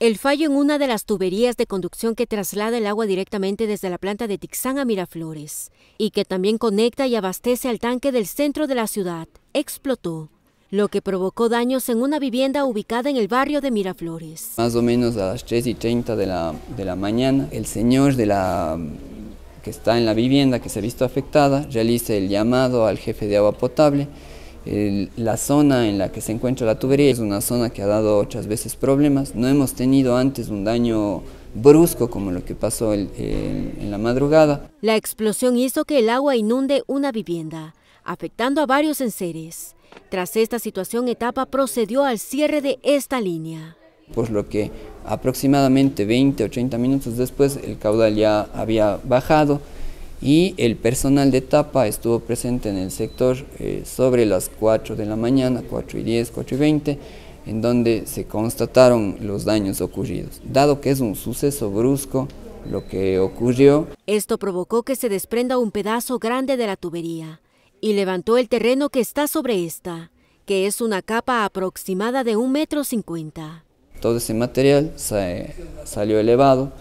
El fallo en una de las tuberías de conducción que traslada el agua directamente desde la planta de Tixán a Miraflores y que también conecta y abastece al tanque del centro de la ciudad explotó, lo que provocó daños en una vivienda ubicada en el barrio de Miraflores. Más o menos a las 3 y 30 de la, mañana, el señor de la, que está en la vivienda, que se ha visto afectada, realiza el llamado al jefe de agua potable la zona en la que se encuentra la tubería es una zona que ha dado muchas veces problemas. No hemos tenido antes un daño brusco como lo que pasó en la madrugada. La explosión hizo que el agua inunde una vivienda, afectando a varios enseres. Tras esta situación, Etapa procedió al cierre de esta línea. Por lo que aproximadamente 20 o 30 minutos después el caudal ya había bajado y el personal de tapa estuvo presente en el sector eh, sobre las 4 de la mañana, 4 y 10, 4 y 20, en donde se constataron los daños ocurridos. Dado que es un suceso brusco lo que ocurrió. Esto provocó que se desprenda un pedazo grande de la tubería y levantó el terreno que está sobre esta, que es una capa aproximada de un metro cincuenta. Todo ese material salió elevado,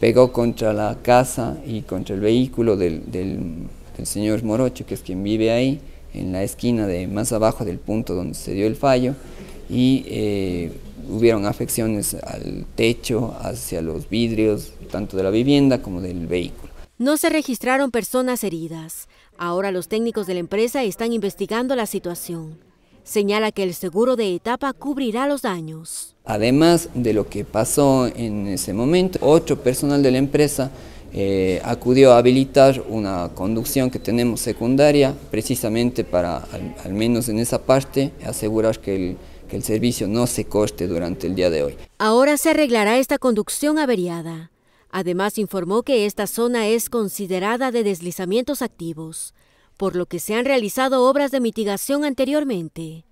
pegó contra la casa y contra el vehículo del, señor Morocho, que es quien vive ahí, en la esquina de más abajo del punto donde se dio el fallo, y eh, hubieron afecciones al techo, hacia los vidrios, tanto de la vivienda como del vehículo. No se registraron personas heridas. Ahora los técnicos de la empresa están investigando la situación. Señala que el seguro de etapa cubrirá los daños. Además de lo que pasó en ese momento, otro personal de la empresa eh, acudió a habilitar una conducción que tenemos secundaria, precisamente para, al, menos en esa parte, asegurar que el, que el servicio no se corte durante el día de hoy. Ahora se arreglará esta conducción averiada. Además informó que esta zona es considerada de deslizamientos activos por lo que se han realizado obras de mitigación anteriormente.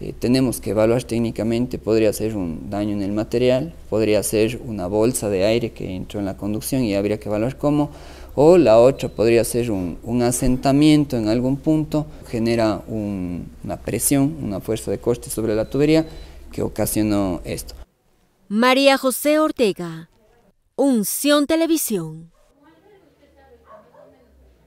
Eh, tenemos que evaluar técnicamente, podría ser un daño en el material, podría ser una bolsa de aire que entró en la conducción y habría que evaluar cómo, o la otra podría ser un, asentamiento en algún punto, genera una presión, una fuerza de coste sobre la tubería que ocasionó esto. María José Ortega, Unción Televisión.